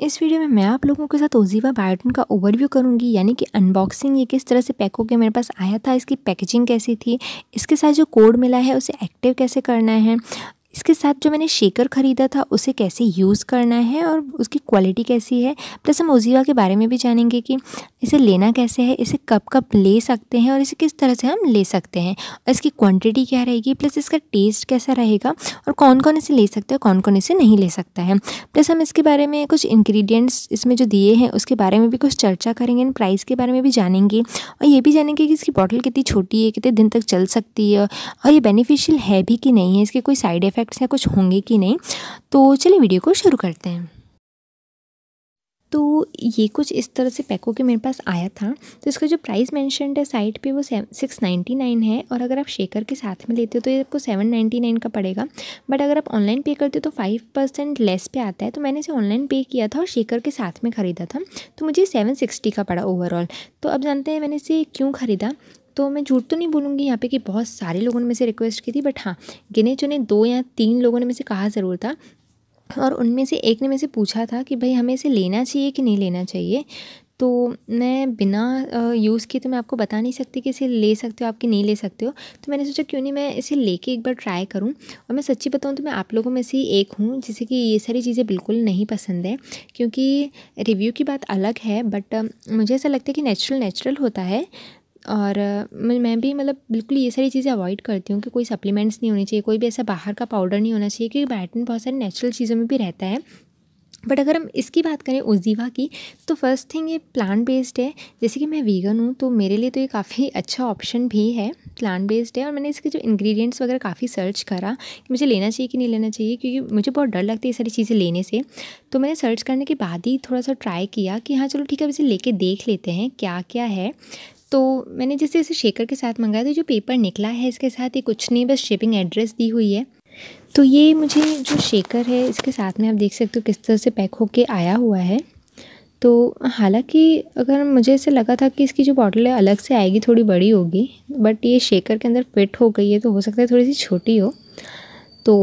इस वीडियो में मैं आप लोगों के साथ ओजीवा बायोटिन का ओवरव्यू करूंगी यानी कि अनबॉक्सिंग ये किस तरह से पैक होकर मेरे पास आया था इसकी पैकेजिंग कैसी थी इसके साथ जो कोड मिला है उसे एक्टिव कैसे करना है इसके साथ जो मैंने शेकर ख़रीदा था उसे कैसे यूज़ करना है और उसकी क्वालिटी कैसी है प्लस हम ओजीवा के बारे में भी जानेंगे कि इसे लेना कैसे है इसे कब कब ले सकते हैं और इसे किस तरह से हम ले सकते हैं और इसकी क्वांटिटी क्या रहेगी प्लस इसका टेस्ट कैसा रहेगा और कौन कौन इसे ले सकता है कौन कौन इसे नहीं ले सकता है प्लस हम इसके बारे में कुछ इन्ग्रीडियंट्स इसमें जो दिए हैं उसके बारे में भी कुछ चर्चा करेंगे प्राइस के बारे में भी जानेंगे और ये भी जानेंगे कि इसकी बॉटल कितनी छोटी है कितने दिन तक चल सकती है और ये बेनिफिशियल है भी कि नहीं है इसके कोई साइड इफ़ेक्ट इफेक्ट्स या कुछ होंगे कि नहीं तो चलिए वीडियो को शुरू करते हैं तो ये कुछ इस तरह से पैको के मेरे पास आया था तो इसका जो प्राइस मेंशनड है साइट पे वो सिक्स नाइन्टी नाइन है और अगर आप शेकर के साथ में लेते हो तो ये आपको सेवन नाइन्टी नाइन का पड़ेगा बट अगर आप ऑनलाइन पे करते हो तो फाइव परसेंट लेस पे आता है तो मैंने इसे ऑनलाइन पे किया था और शेकर के साथ में ख़रीदा था तो मुझे सेवन सिक्सटी का पड़ा ओवरऑल तो अब जानते हैं मैंने इसे क्यों ख़रीदा तो मैं झूठ तो नहीं बोलूँगी यहाँ पे कि बहुत सारे लोगों ने से रिक्वेस्ट की थी बट हाँ गिने चुने दो या तीन लोगों ने से कहा ज़रूर था और उनमें से एक ने से पूछा था कि भाई हमें इसे लेना चाहिए कि नहीं लेना चाहिए तो मैं बिना यूज़ किए तो मैं आपको बता नहीं सकती कि इसे ले सकते हो आप कि नहीं ले सकते हो तो मैंने सोचा क्यों नहीं मैं इसे लेके एक बार ट्राई करूं और मैं सच्ची बताऊं तो मैं आप लोगों में से ही एक हूं जिसे कि ये सारी चीज़ें बिल्कुल नहीं पसंद है क्योंकि रिव्यू की बात अलग है बट मुझे ऐसा लगता है कि नेचुरल नेचुरल होता है और मैं भी मतलब बिल्कुल ये सारी चीज़ें अवॉइड करती हूँ कि कोई सप्लीमेंट्स नहीं होने चाहिए कोई भी ऐसा बाहर का पाउडर नहीं होना चाहिए क्योंकि बैटन बहुत सारी नेचुरल चीज़ों में भी रहता है बट अगर हम इसकी बात करें उजीवा की तो फर्स्ट थिंग ये प्लांट बेस्ड है जैसे कि मैं वीगन हूँ तो मेरे लिए तो ये काफ़ी अच्छा ऑप्शन भी है प्लांट बेस्ड है और मैंने इसके जो इंग्रेडिएंट्स वगैरह काफ़ी सर्च करा कि मुझे लेना चाहिए कि नहीं लेना चाहिए क्योंकि मुझे बहुत डर लगता है ये सारी चीज़ें लेने से तो मैंने सर्च करने के बाद ही थोड़ा सा ट्राई किया कि हाँ चलो ठीक है अब इसे लेके देख लेते हैं क्या क्या है तो मैंने जैसे इसे शेकर के साथ मंगाया था तो जो पेपर निकला है इसके साथ ये कुछ नहीं बस शिपिंग एड्रेस दी हुई है तो ये मुझे जो शेकर है इसके साथ में आप देख सकते हो किस तरह से पैक होके आया हुआ है तो हालांकि अगर मुझे ऐसे लगा था कि इसकी जो बॉटल है अलग से आएगी थोड़ी बड़ी होगी बट ये शेकर के अंदर फिट हो गई है तो हो सकता है थोड़ी सी छोटी हो तो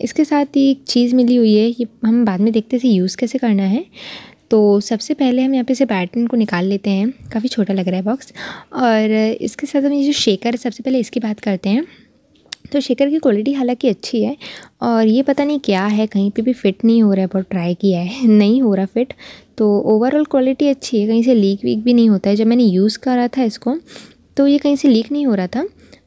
इसके साथ ही एक चीज़ मिली हुई है ये हम बाद में देखते थे यूज़ कैसे करना है तो सबसे पहले हम यहाँ पे से पैटर्न को निकाल लेते हैं काफ़ी छोटा लग रहा है बॉक्स और इसके साथ हम ये जो शेकर है सबसे पहले इसकी बात करते हैं तो शेकर की क्वालिटी हालांकि अच्छी है और ये पता नहीं क्या है कहीं पे भी फिट नहीं हो रहा है पर ट्राई किया है नहीं हो रहा फिट तो ओवरऑल क्वालिटी अच्छी है कहीं से लीक वीक भी नहीं होता है जब मैंने यूज़ करा था इसको तो ये कहीं से लीक नहीं हो रहा था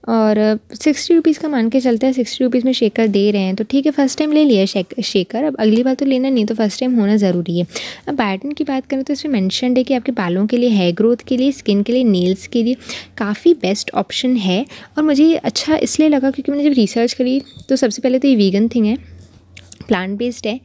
और सिक्सटी रुपीज़ का मान के चलते हैं सिक्सटी रुपीज़ में शेकर दे रहे हैं तो ठीक है फर्स्ट टाइम ले लिया शेक शेकर अब अगली बार तो लेना नहीं तो फर्स्ट टाइम होना ज़रूरी है अब पैटर्न की बात करें तो इसमें मैंशनड है कि आपके बालों के लिए हेयर ग्रोथ के लिए स्किन के लिए नेल्स के लिए काफ़ी बेस्ट ऑप्शन है और मुझे अच्छा इसलिए लगा क्योंकि मैंने जब रिसर्च करी तो सबसे पहले तो ये वीगन थिंग है प्लांट बेस्ड है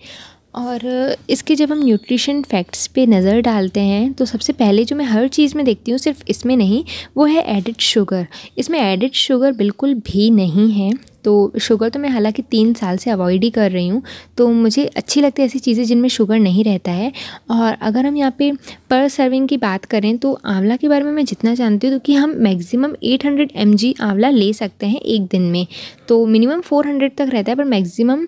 और इसके जब हम न्यूट्रिशन फैक्ट्स पे नज़र डालते हैं तो सबसे पहले जो मैं हर चीज़ में देखती हूँ सिर्फ इसमें नहीं वो है एडिड शुगर इसमें एडिड शुगर बिल्कुल भी नहीं है तो शुगर तो मैं हालांकि तीन साल से अवॉइड ही कर रही हूँ तो मुझे अच्छी लगती है ऐसी चीज़ें जिनमें शुगर नहीं रहता है और अगर हम यहाँ पे पर सर्विंग की बात करें तो आंवला के बारे में मैं जितना जानती हूँ तो कि हम मैक्सिमम 800 हंड्रेड आंवला ले सकते हैं एक दिन में तो मिनिमम फ़ोर हंड्रेड तक रहता है पर मैक्सिमम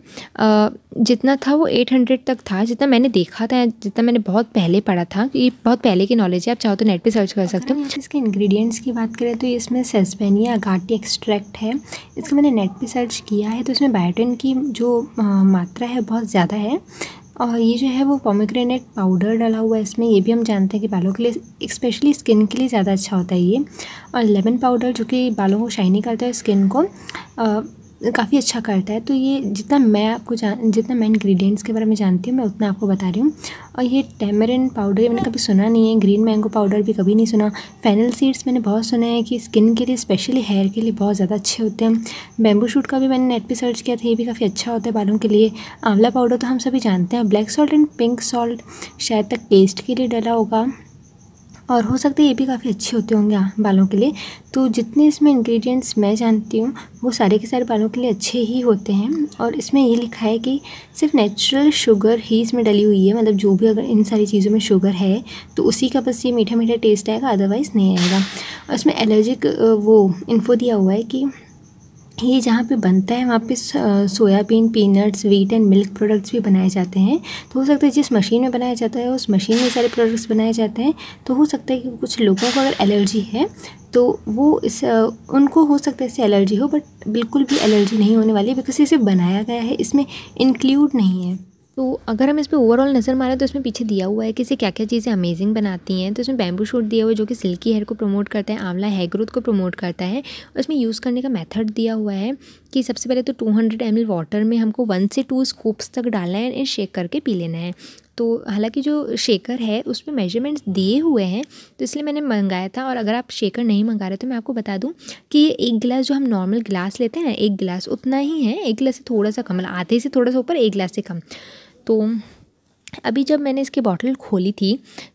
जितना था वो एट हंड्रेड तक था जितना मैंने देखा था जितना मैंने बहुत पहले पढ़ा था ये बहुत पहले की नॉलेज है आप चाहो तो नेट पे सर्च कर सकते हो इसके इंग्रेडिएंट्स की बात करें तो इसमें सेस्पेनिया अगाटी एक्सट्रैक्ट है इसको मैंने नेट पर सर्च किया है तो इसमें बायोटिन की जो मात्रा है बहुत ज़्यादा है और ये जो है वो पोमिग्रेनेट पाउडर डाला हुआ है इसमें ये भी हम जानते हैं कि बालों के लिए स्पेशली स्किन के लिए ज़्यादा अच्छा होता है ये और लेमन पाउडर जो कि बालों को शाइनी करता है स्किन को काफ़ी अच्छा करता है तो ये जितना मैं आपको जान जितना मैं इंग्रेडिएंट्स के बारे में जानती हूँ मैं उतना आपको बता रही हूँ और ये टेमरिन पाउडर ये मैंने कभी सुना नहीं है ग्रीन मैंगो पाउडर भी कभी नहीं सुना फैनल सीड्स मैंने बहुत सुना है कि स्किन के लिए स्पेशली हेयर के लिए बहुत ज़्यादा अच्छे होते हैं बैम्बू शूट का भी मैंने नेट पर सर्च किया था ये भी काफ़ी अच्छा होता है बालों के लिए आंवला पाउडर तो हम सभी जानते हैं black salt and pink salt शायद तक टेस्ट के लिए डला होगा और हो सकता है ये भी काफ़ी अच्छे होते होंगे बालों के लिए तो जितने इसमें इंग्रेडिएंट्स मैं जानती हूँ वो सारे के सारे बालों के लिए अच्छे ही होते हैं और इसमें ये लिखा है कि सिर्फ नेचुरल शुगर ही इसमें डली हुई है मतलब जो भी अगर इन सारी चीज़ों में शुगर है तो उसी का बस ये मीठा मीठा टेस्ट आएगा अदरवाइज़ नहीं आएगा और इसमें एलर्जिक वो इन्फो दिया हुआ है कि ये जहाँ पे बनता है वहाँ पे soybean peanuts wheat and milk products भी बनाए जाते हैं तो हो सकता है जिस मशीन में बनाया जाता है उस मशीन में सारे प्रोडक्ट्स बनाए जाते हैं तो हो सकता है कि कुछ लोगों को अगर एलर्जी है तो वो इस उनको हो सकता है इससे एलर्जी हो बट बिल्कुल भी एलर्जी नहीं होने वाली बिकॉज इसे बनाया गया है इसमें इंक्लूड नहीं है तो अगर हम इस पर ओवरऑल नज़र मारें तो इसमें पीछे दिया हुआ है कि इसे क्या क्या चीज़ें अमेजिंग बनाती हैं तो इसमें बैम्बू शूट दिया हुआ है जो कि सिल्की हेयर को प्रमोट करता है आंवला हेयर ग्रोथ को प्रमोट करता है और इसमें यूज़ करने का मेथड दिया हुआ है कि सबसे पहले तो 200 हंड्रेड वाटर में हमको वन से टू स्कूप्स तक डालना है एंड शेक करके पी लेना है तो हालांकि जो शेकर है उसमें मेजरमेंट्स दिए हुए हैं तो इसलिए मैंने मंगाया था और अगर आप शेकर नहीं मंगा रहे तो मैं आपको बता दूं कि ये एक गिलास जो हम नॉर्मल गिलास लेते हैं ना एक गिलास उतना ही है एक गिलास से थोड़ा सा कम मतलब आधे से थोड़ा सा ऊपर एक गिलास से कम तो अभी जब मैंने इसकी बॉटल खोली थी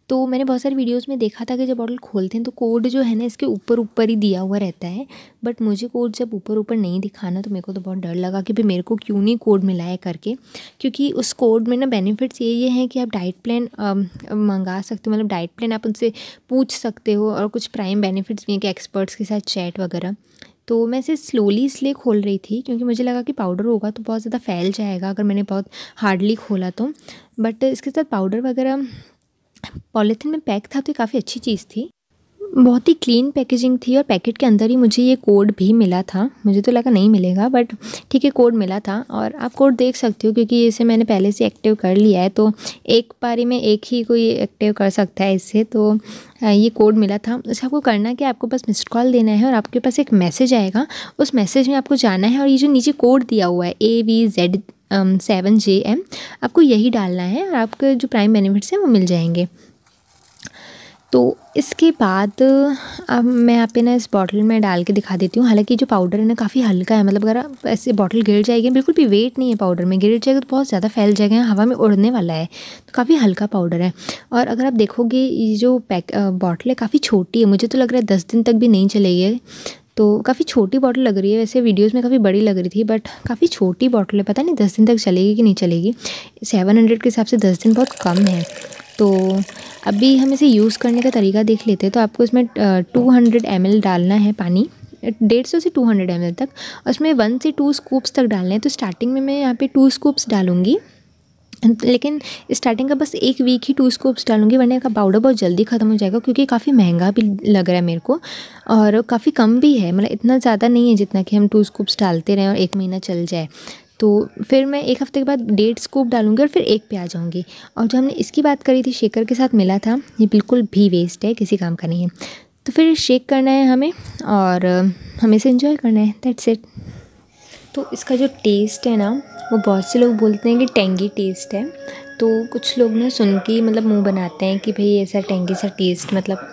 तो मैंने बहुत सारी वीडियोस में देखा था कि जब बॉटल खोलते हैं तो कोड जो है ना इसके ऊपर ऊपर ही दिया हुआ रहता है बट मुझे कोड जब ऊपर ऊपर नहीं दिखाना तो मेरे को तो बहुत डर लगा कि भाई मेरे को क्यों नहीं कोड मिला है करके क्योंकि उस कोड में ना बेनिफिट्स ये ये हैं कि आप डाइट प्लान मंगा सकते हो मतलब डाइट प्लान आप उनसे पूछ सकते हो और कुछ प्राइम बेनिफिट्स भी हैं कि एक्सपर्ट्स के साथ चैट वगैरह तो मैं इसे स्लोली इसलिए खोल रही थी क्योंकि मुझे लगा कि पाउडर होगा तो बहुत ज़्यादा फैल जाएगा अगर मैंने बहुत हार्डली खोला तो बट इसके साथ पाउडर वगैरह पॉलीथिन में पैक था तो ये काफ़ी अच्छी चीज़ थी बहुत ही क्लीन पैकेजिंग थी और पैकेट के अंदर ही मुझे ये कोड भी मिला था मुझे तो लगा नहीं मिलेगा बट ठीक है कोड मिला था और आप कोड देख सकते हो क्योंकि इसे मैंने पहले से एक्टिव कर लिया है तो एक पारी में एक ही कोई एक्टिव कर सकता है इससे तो ये कोड मिला था उसे अच्छा, आपको करना कि आपको बस मिस्ड कॉल देना है और आपके पास एक मैसेज आएगा उस मैसेज में आपको जाना है और ये जो नीचे कोड दिया हुआ है A V Z seven J M आपको यही डालना है और आपके जो प्राइम बेनिफिट्स हैं वो मिल जाएंगे तो इसके बाद अब मैं आप ना इस बॉटल में डाल के दिखा देती हूँ हालांकि जो पाउडर है ना काफ़ी हल्का है मतलब अगर ऐसे बॉटल गिर जाएगी बिल्कुल भी वेट नहीं है पाउडर में गिर जाएगा तो बहुत ज़्यादा फैल जाएगा हवा में उड़ने वाला है तो काफ़ी हल्का पाउडर है और अगर आप देखोगे ये जो पैक बॉटल है काफ़ी छोटी है मुझे तो लग रहा है दस दिन तक भी नहीं चलेगी तो काफ़ी छोटी बॉटल लग रही है वैसे वीडियोस में काफ़ी बड़ी लग रही थी बट काफ़ी छोटी बॉटल है पता नहीं दस दिन तक चलेगी कि नहीं चलेगी सेवन हंड्रेड के हिसाब से दस दिन बहुत कम है तो अभी हम इसे यूज़ करने का तरीका देख लेते हैं तो आपको इसमें टू हंड्रेड एम डालना है पानी डेढ़ सौ से टू हंड्रेड एम तक और वन से टू स्कूप्स तक डालने हैं तो स्टार्टिंग में मैं यहाँ पे टू स्कूप्स डालूँगी लेकिन स्टार्टिंग का बस एक वीक ही टू स्कूप्स डालूंगी वरना का पाउडर बहुत जल्दी ख़त्म हो जाएगा क्योंकि काफ़ी महंगा भी लग रहा है मेरे को और काफ़ी कम भी है मतलब इतना ज़्यादा नहीं है जितना कि हम टू स्कूप्स डालते रहें और एक महीना चल जाए तो फिर मैं एक हफ्ते के बाद डेढ़ स्कूप डालूँगी और फिर एक पे आ जाऊँगी और जो हमने इसकी बात करी थी शेकर के साथ मिला था ये बिल्कुल भी वेस्ट है किसी काम का नहीं है तो फिर शेक करना है हमें और हमें इसे इन्जॉय करना है दैट्स इट तो इसका जो टेस्ट है ना वो बहुत से लोग बोलते हैं कि टेंगी टेस्ट है तो कुछ लोग ना सुन के मतलब मुंह बनाते हैं कि भाई ऐसा टेंगी सा टेस्ट मतलब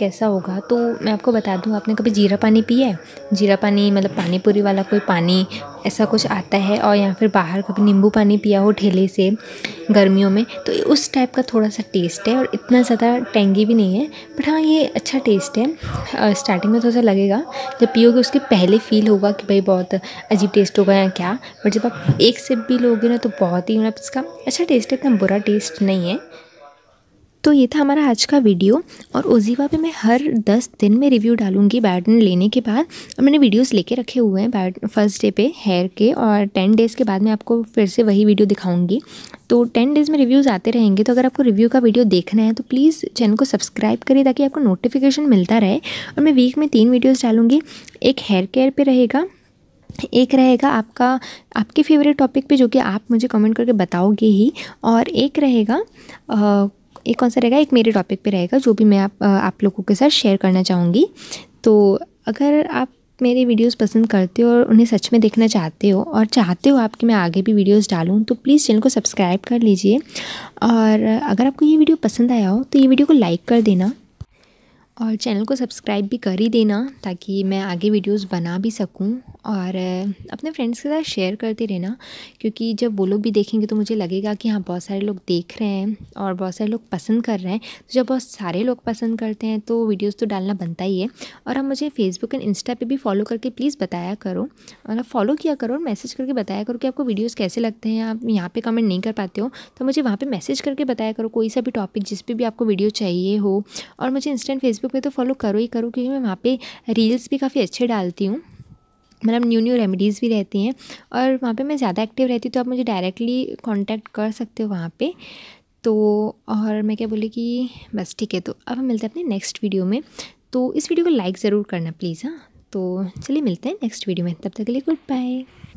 कैसा होगा तो मैं आपको बता दूँ आपने कभी जीरा पानी पिया है जीरा पानी मतलब पानी पूरी वाला कोई पानी ऐसा कुछ आता है और या फिर बाहर कभी नींबू पानी पिया हो ठेले से गर्मियों में तो उस टाइप का थोड़ा सा टेस्ट है और इतना ज़्यादा टेंगी भी नहीं है बट हाँ ये अच्छा टेस्ट है स्टार्टिंग में थोड़ा तो सा लगेगा जब पियोगे उसके पहले फील होगा कि भाई बहुत अजीब टेस्ट होगा या क्या बट जब आप एक सिप भी लोगे ना तो बहुत ही मतलब इसका अच्छा टेस्ट है इतना बुरा टेस्ट नहीं है तो ये था हमारा आज का वीडियो और ओजीवा पे मैं हर दस दिन में रिव्यू डालूंगी बैडन लेने के बाद और मैंने वीडियोस लेके रखे हुए हैं बैड फर्स्ट डे पे हेयर के और टेन डेज़ के बाद मैं आपको फिर से वही वीडियो दिखाऊंगी तो टेन डेज़ में रिव्यूज़ आते रहेंगे तो अगर आपको रिव्यू का वीडियो देखना है तो प्लीज़ चैनल को सब्सक्राइब करिए ताकि आपको नोटिफिकेशन मिलता रहे और मैं वीक में तीन वीडियोज़ डालूँगी एक हेयर केयर पर रहेगा एक रहेगा आपका आपके फेवरेट टॉपिक पे जो कि आप मुझे कमेंट करके बताओगे ही और एक रहेगा एक कौन सा रहेगा एक मेरे टॉपिक पे रहेगा जो भी मैं आप आप लोगों के साथ शेयर करना चाहूँगी तो अगर आप मेरे वीडियोस पसंद करते हो और उन्हें सच में देखना चाहते हो और चाहते हो आप कि मैं आगे भी वीडियोस डालूँ तो प्लीज़ चैनल को सब्सक्राइब कर लीजिए और अगर आपको ये वीडियो पसंद आया हो तो ये वीडियो को लाइक कर देना और चैनल को सब्सक्राइब भी कर ही देना ताकि मैं आगे वीडियोस बना भी सकूं और अपने फ्रेंड्स के साथ शेयर करते रहना क्योंकि जब वो लोग भी देखेंगे तो मुझे लगेगा कि हाँ बहुत सारे लोग देख रहे हैं और बहुत सारे लोग पसंद कर रहे हैं तो जब बहुत सारे लोग पसंद करते हैं तो वीडियोस तो डालना बनता ही है और आप मुझे फेसबुक एंड इंस्टा पर भी फॉलो करके प्लीज़ बताया करो और फॉलो किया करो और मैसेज करके बताया करो कि आपको वीडियोज़ कैसे लगते हैं आप यहाँ पर कमेंट नहीं कर पाते हो तो मुझे वहाँ पर मैसेज करके बताया करो कोई सा भी टॉपिक जिस पर भी आपको वीडियो चाहिए हो और मुझे इंस्टा एंड फेसबुक फेसबुक पे तो फॉलो करो ही करो क्योंकि मैं वहाँ पे रील्स भी काफ़ी अच्छे डालती हूँ मतलब न्यू न्यू रेमेडीज़ भी रहती हैं और वहाँ पे मैं ज़्यादा एक्टिव रहती हूँ तो आप मुझे डायरेक्टली कांटेक्ट कर सकते हो वहाँ पे तो और मैं क्या बोली कि बस ठीक है तो अब हम मिलते हैं अपने नेक्स्ट वीडियो में तो इस वीडियो को लाइक ज़रूर करना प्लीज़ हाँ तो चलिए मिलते हैं नेक्स्ट वीडियो में तब तक के लिए गुड बाय